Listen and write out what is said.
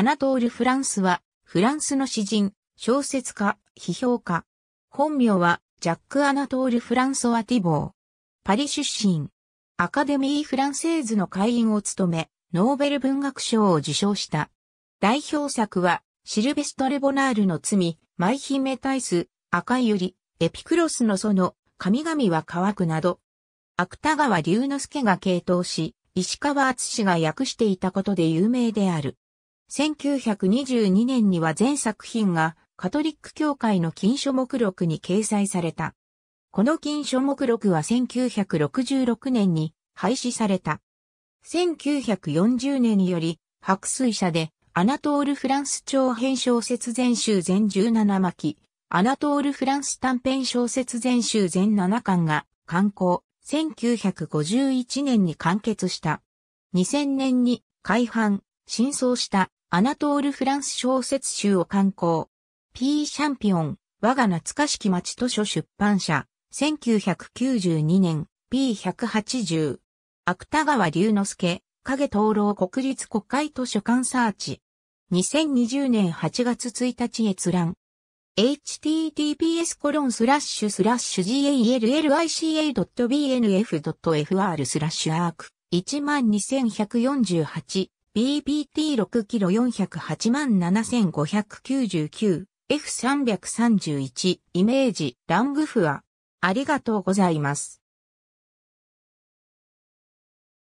アナトール・フランスは、フランスの詩人、小説家、批評家。本名は、ジャック・アナトール・フランソワ・ティボー。パリ出身。アカデミー・フランセーズの会員を務め、ノーベル文学賞を受賞した。代表作は、シルベストレ・ボナールの罪、マメ・姫イス、赤いゆエピクロスの園、神々は乾くなど、芥川龍之介が傾倒し、石川敦が訳していたことで有名である。1922年には全作品がカトリック教会の禁書目録に掲載された。この禁書目録は1966年に廃止された。1940年より白水社でアナトール・フランス長編小説全集全17巻、アナトール・フランス短編小説全集全7巻が刊行、1951年に完結した。2000年に改版、新装したアナトール・フランス小説集を刊行。P. シャンピオン、我が懐かしき町図書出版社、1992年、P180。芥川龍之介、影灯籠国立国会図書館サーチ。2020年8月1日閲覧。https コロンスラッシュスラッシュ gallica.bnf.fr スラッシュアーク12148 BBT6 キロ408万 7599F331 イメージラングフア。ありがとうございます。